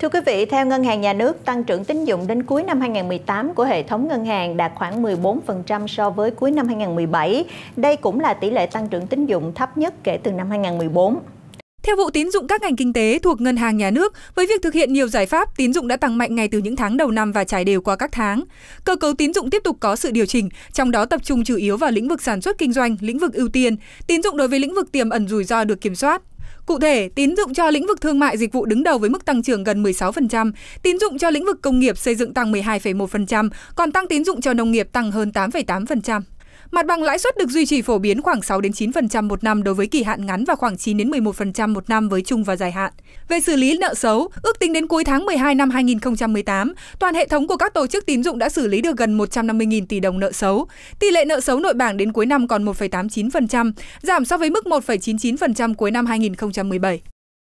Thưa quý vị, theo Ngân hàng Nhà nước, tăng trưởng tín dụng đến cuối năm 2018 của hệ thống ngân hàng đạt khoảng 14% so với cuối năm 2017. Đây cũng là tỷ lệ tăng trưởng tín dụng thấp nhất kể từ năm 2014. Theo vụ tín dụng các ngành kinh tế thuộc Ngân hàng Nhà nước, với việc thực hiện nhiều giải pháp, tín dụng đã tăng mạnh ngay từ những tháng đầu năm và trải đều qua các tháng. Cơ cấu tín dụng tiếp tục có sự điều chỉnh, trong đó tập trung chủ yếu vào lĩnh vực sản xuất kinh doanh, lĩnh vực ưu tiên, tín dụng đối với lĩnh vực tiềm ẩn rủi ro được kiểm soát. Cụ thể, tín dụng cho lĩnh vực thương mại dịch vụ đứng đầu với mức tăng trưởng gần 16%, tín dụng cho lĩnh vực công nghiệp xây dựng tăng 12,1%, còn tăng tín dụng cho nông nghiệp tăng hơn 8,8%. Mặt bằng lãi suất được duy trì phổ biến khoảng 6 đến 9% một năm đối với kỳ hạn ngắn và khoảng 9 đến 11% một năm với chung và dài hạn. Về xử lý nợ xấu, ước tính đến cuối tháng 12 năm 2018, toàn hệ thống của các tổ chức tín dụng đã xử lý được gần 150.000 tỷ đồng nợ xấu. Tỷ lệ nợ xấu nội bảng đến cuối năm còn 1,89%, giảm so với mức 1,99% cuối năm 2017.